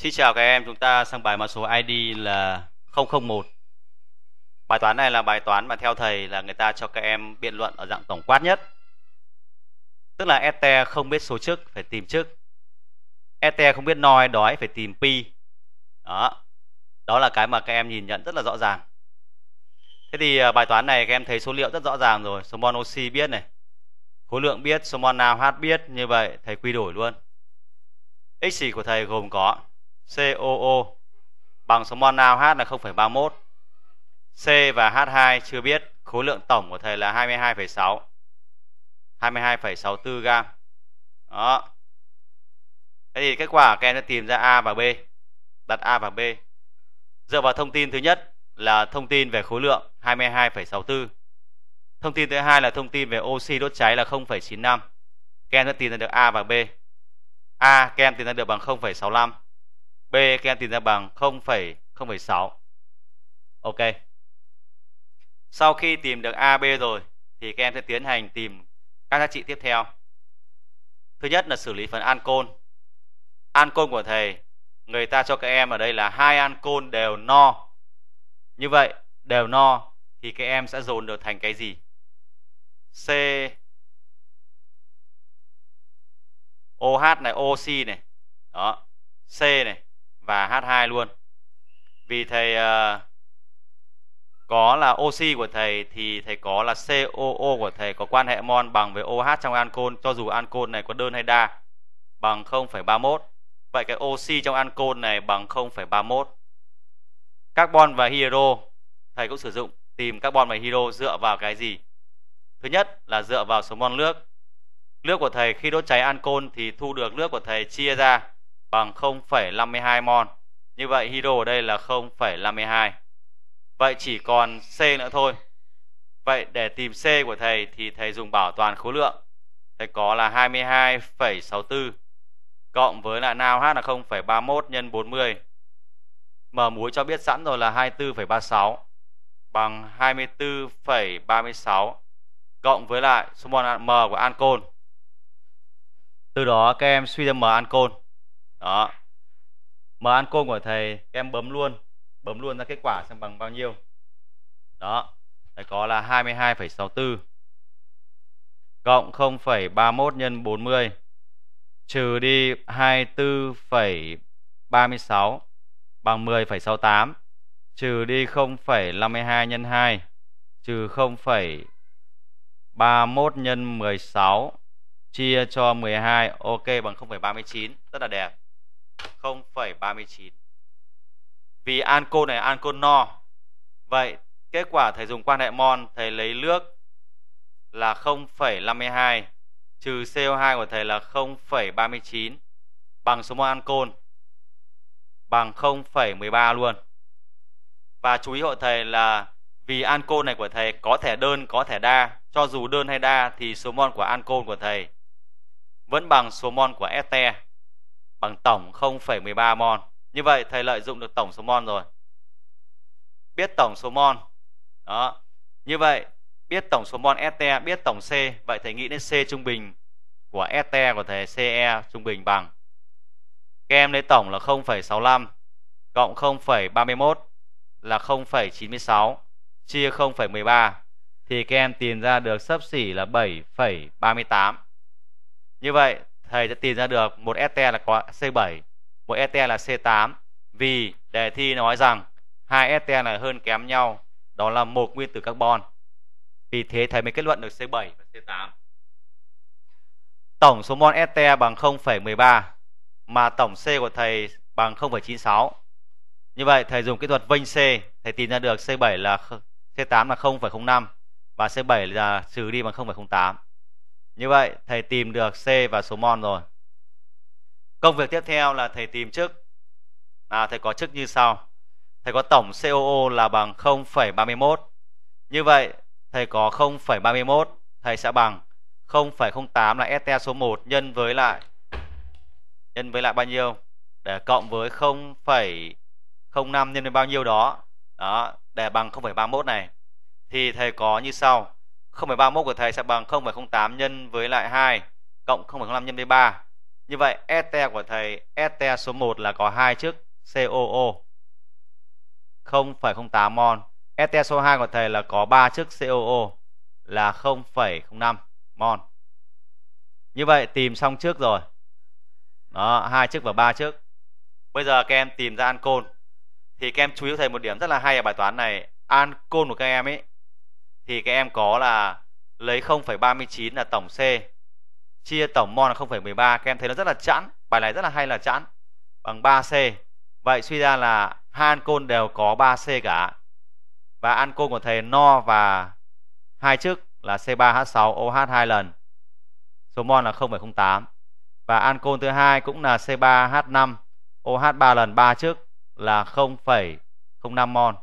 Xin chào các em, chúng ta sang bài mã số ID là 001. Bài toán này là bài toán mà theo thầy là người ta cho các em biện luận ở dạng tổng quát nhất. Tức là este không biết số trước phải tìm trước Este không biết noi đói phải tìm pi. Đó. Đó là cái mà các em nhìn nhận rất là rõ ràng. Thế thì à, bài toán này các em thấy số liệu rất rõ ràng rồi, số mol oxy biết này. Khối lượng biết, số mol NaOH biết, như vậy thầy quy đổi luôn. X của thầy gồm có COO bằng số mol nào H là 0,31. C và H2 chưa biết, khối lượng tổng của thầy là 22,6. 22,64 gam. Đó. Thế thì kết quả các em đã tìm ra A và B. Đặt A và B. Dựa vào thông tin thứ nhất là thông tin về khối lượng 22,64. Thông tin thứ hai là thông tin về oxy đốt cháy là 0,95. Các em đã tìm ra được A và B. A các em tìm ra được bằng 0,65 B các em tìm ra bằng 0,06 Ok Sau khi tìm được AB rồi thì các em sẽ tiến hành tìm các giá trị tiếp theo Thứ nhất là xử lý phần ancol Ancol của thầy Người ta cho các em ở đây là hai ancol đều no Như vậy đều no thì các em sẽ dồn được thành cái gì C OH này OC này đó C này và H2 luôn vì thầy uh, có là oxy của thầy thì thầy có là COO của thầy có quan hệ mon bằng với OH trong ancol cho dù ancol này có đơn hay đa bằng 0,31 vậy cái oxy trong ancol này bằng 0,31 carbon và hydro thầy cũng sử dụng tìm carbon và hydro dựa vào cái gì thứ nhất là dựa vào số mol nước nước của thầy khi đốt cháy ancol thì thu được nước của thầy chia ra bằng 0,52 mol. Như vậy hydro ở đây là 0,52. Vậy chỉ còn C nữa thôi. Vậy để tìm C của thầy thì thầy dùng bảo toàn khối lượng. Thầy có là 22,64 cộng với là nào H là 0,31 nhân 40. Mở muối cho biết sẵn rồi là 24,36 bằng 24,36 cộng với lại số mol M của ancol. Từ đó các em suy ra M ancol đó mà ăn côn của thầy các em bấm luôn bấm luôn ra kết quả xem bằng bao nhiêu đó thầy có là 22,64 cộng 0,31 nhân 40 trừ đi 24,36 bằng 10,68 trừ đi 0,52 nhân 2 trừ 0,31 nhân 16 chia cho 12 ok bằng 0,39 rất là đẹp 0,39 vì ancol này ancol no vậy kết quả thầy dùng quan hệ mol thầy lấy nước là 0,52 trừ CO2 của thầy là 0,39 bằng số mol ancol bằng 0,13 luôn và chú ý hội thầy là vì ancol này của thầy có thể đơn có thể đa cho dù đơn hay đa thì số mol của ancol của thầy vẫn bằng số mol của este bằng tổng 0,13 mol. Như vậy thầy lợi dụng được tổng số mol rồi. Biết tổng số mol. Đó. Như vậy biết tổng số mol ST, biết tổng C, vậy thầy nghĩ đến C trung bình của ST của thầy CE trung bình bằng các em lấy tổng là 0,65 cộng 0,31 là 0,96 chia 0,13 thì các em tìm ra được sấp xỉ là 7,38. Như vậy thầy sẽ tìm ra được một ST là có C7, một ST là C8 vì đề thi nói rằng hai ST là hơn kém nhau, đó là một nguyên tử carbon. Vì thế thầy mới kết luận được C7 và C8. Tổng số mol ST bằng 0,13 mà tổng C của thầy bằng 0,96. Như vậy thầy dùng kỹ thuật vênh C, thầy tìm ra được C7 là C8 là 0,05 và C7 là trừ đi bằng 0,08. Như vậy thầy tìm được C và số mol rồi. Công việc tiếp theo là thầy tìm chức. À, thầy có chức như sau. Thầy có tổng COO là bằng 0,31. Như vậy thầy có 0,31 thầy sẽ bằng 0,08 là ST số 1 nhân với lại nhân với lại bao nhiêu? Để cộng với 0,05 nhân với bao nhiêu đó. Đó, để bằng 0,31 này thì thầy có như sau 0,3 mol của thầy sẽ bằng 0,08 nhân với lại 2 cộng 0,05 nhân với 3. Như vậy este e của thầy este e số 1 là có 2 chức COO 0,08 mol. Este e số 2 của thầy là có 3 chức COO là 0,05 mol. Như vậy tìm xong trước rồi. Đó, hai chức và ba chức. Bây giờ các em tìm ra ancol. Thì các em chú ý thầy một điểm rất là hay ở bài toán này, ancol của các em ấy thì các em có là lấy 0,39 là tổng C chia tổng mol là 0,13 các em thấy nó rất là chẵn bài này rất là hay là chẵn bằng 3C vậy suy ra là hai ancol đều có 3C cả và ancol của thầy no và hai chức là C3H6OH hai lần số mol là 0,08 và ancol thứ hai cũng là C3H5OH 3 lần 3 chức là 0,05 mol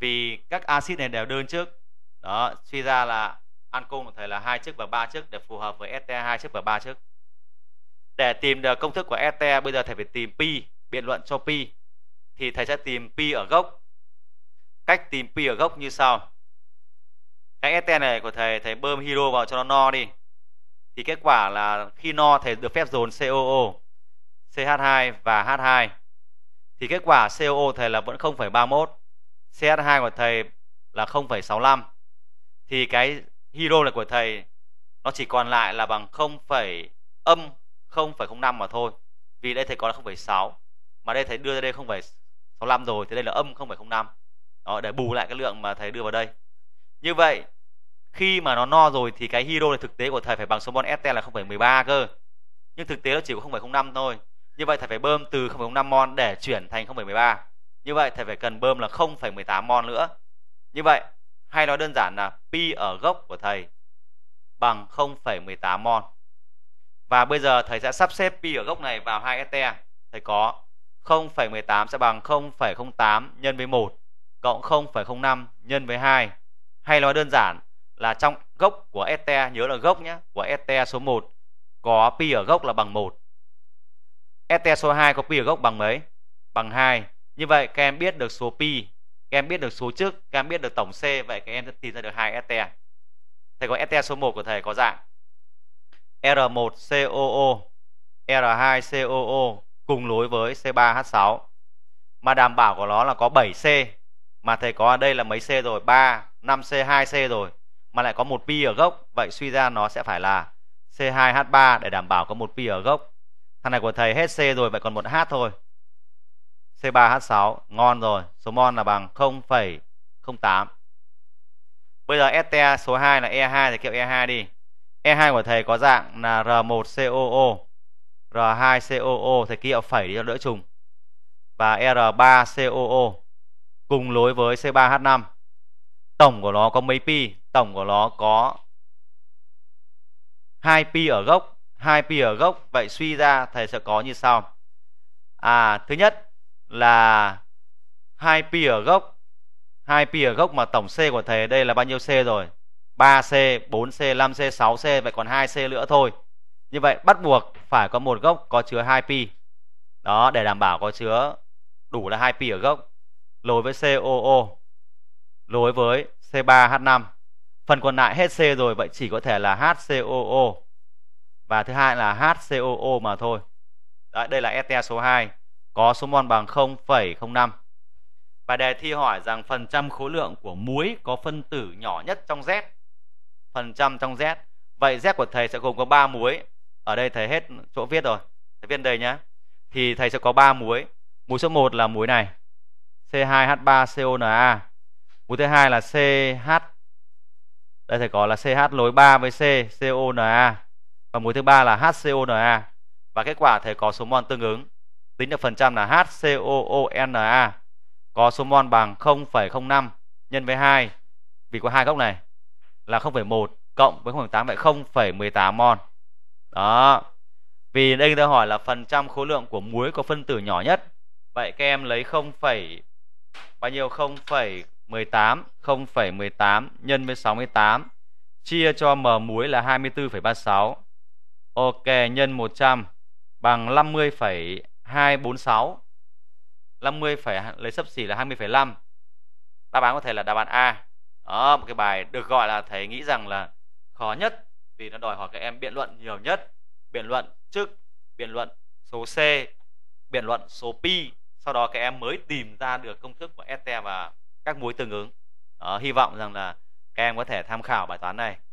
vì các axit này đều đơn chức đó suy ra là ăn cung của thầy là hai chức và ba chức để phù hợp với ST e hai chức và ba chức để tìm được công thức của ST e, bây giờ thầy phải tìm pi biện luận cho pi thì thầy sẽ tìm pi ở gốc cách tìm pi ở gốc như sau cái ST e này của thầy thầy bơm hydro vào cho nó no đi thì kết quả là khi no thầy được phép dồn COO CH2 và H2 thì kết quả COO thầy là vẫn 0,31 CH2 của thầy là 0,65 thì cái hero này của thầy nó chỉ còn lại là bằng 0, âm 0,05 mà thôi vì đây thầy có là 0,6 mà đây thầy đưa ra đây 0,65 rồi thì đây là âm 0,05 đó để bù lại cái lượng mà thầy đưa vào đây như vậy khi mà nó no rồi thì cái hero này thực tế của thầy phải bằng số mol st là 0,13 cơ nhưng thực tế nó chỉ có 0,05 thôi như vậy thầy phải bơm từ 0,05 mol để chuyển thành 0,13 như vậy thầy phải cần bơm là 0,18 mol nữa như vậy hay nói đơn giản là pi ở gốc của thầy bằng 0,18 mol. Và bây giờ thầy sẽ sắp xếp pi ở gốc này vào hai este. Thầy có 0,18 sẽ bằng 0,08 nhân với 1 cộng 0,05 nhân với 2. Hay nói đơn giản là trong gốc của este nhớ là gốc nhé, của este số 1 có pi ở gốc là bằng 1. Este số 2 có pi ở gốc bằng mấy? Bằng 2. Như vậy các em biết được số pi các em biết được số trước các em biết được tổng c vậy các em sẽ tìm ra được hai ete à? thầy có ete số 1 của thầy có dạng r1 coo r2 coo cùng lối với c3 h6 mà đảm bảo của nó là có 7 c mà thầy có ở đây là mấy c rồi 3 5 c 2 c rồi mà lại có một pi ở gốc vậy suy ra nó sẽ phải là c2 h3 để đảm bảo có một pi ở gốc thằng này của thầy hết c rồi vậy còn một h thôi C3H6 ngon rồi số mol là bằng 0,08 bây giờ este số 2 là E2 thì kiểu E2 đi E2 của thầy có dạng là R1COO R2COO thì kiểu phẩy đi cho đỡ trùng và R3COO cùng lối với C3H5 tổng của nó có mấy pi tổng của nó có 2 pi ở gốc 2 pi ở gốc vậy suy ra thầy sẽ có như sau à thứ nhất là hai pi ở gốc hai pi ở gốc mà tổng C của thầy đây là bao nhiêu C rồi 3C, 4C, 5C, 6C Vậy còn 2C nữa thôi Như vậy bắt buộc phải có một gốc có chứa hai pi Đó để đảm bảo có chứa đủ là hai pi ở gốc Lối với COO Lối với C3H5 Phần còn lại hết C rồi Vậy chỉ có thể là HCOO Và thứ hai là HCOO mà thôi Đấy, Đây là ETA số 2 có số mol bằng 0,05 và đề thi hỏi rằng phần trăm khối lượng của muối có phân tử nhỏ nhất trong Z phần trăm trong Z vậy Z của thầy sẽ gồm có 3 muối ở đây thầy hết chỗ viết rồi thầy viết đây nhá thì thầy sẽ có 3 muối muối số 1 là muối này C2H3CONa muối thứ hai là CH đây thầy có là CH lối 3 với C CONa và muối thứ ba là HCONa và kết quả thầy có số mol tương ứng tính được phần trăm là HCOONa có số mol bằng 0,05 nhân với 2 vì có hai gốc này là 0,1 cộng với 0,8 vậy 0,18 mol. Đó. Vì đây ta hỏi là phần trăm khối lượng của muối có phân tử nhỏ nhất. Vậy các em lấy 0, bao nhiêu 0,18 0,18 nhân với 68 chia cho m muối là 24,36. Ok nhân 100 bằng 50, 246 50, phải, lấy sấp xỉ là 20,5 đáp án có thể là đáp án A đó một cái bài được gọi là thầy nghĩ rằng là khó nhất vì nó đòi hỏi các em biện luận nhiều nhất biện luận trước biện luận số C biện luận số pi sau đó các em mới tìm ra được công thức của ST và các mối tương ứng đó, hy vọng rằng là các em có thể tham khảo bài toán này